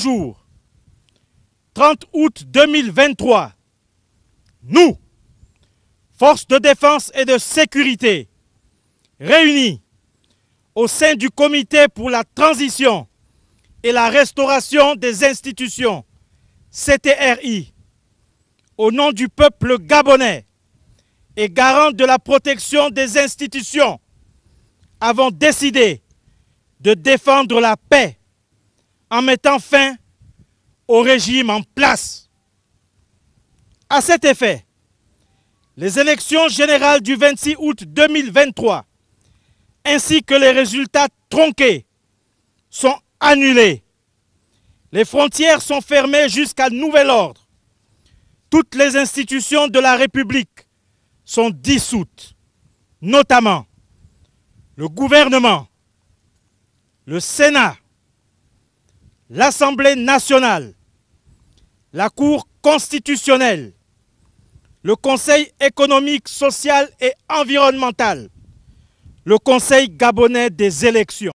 jour, 30 août 2023, nous, forces de défense et de sécurité, réunis au sein du comité pour la transition et la restauration des institutions, CTRI, au nom du peuple gabonais et garant de la protection des institutions, avons décidé de défendre la paix en mettant fin au régime en place. À cet effet, les élections générales du 26 août 2023 ainsi que les résultats tronqués sont annulés. Les frontières sont fermées jusqu'à nouvel ordre. Toutes les institutions de la République sont dissoutes, notamment le gouvernement, le Sénat, l'Assemblée nationale, la Cour constitutionnelle, le Conseil économique, social et environnemental, le Conseil gabonais des élections.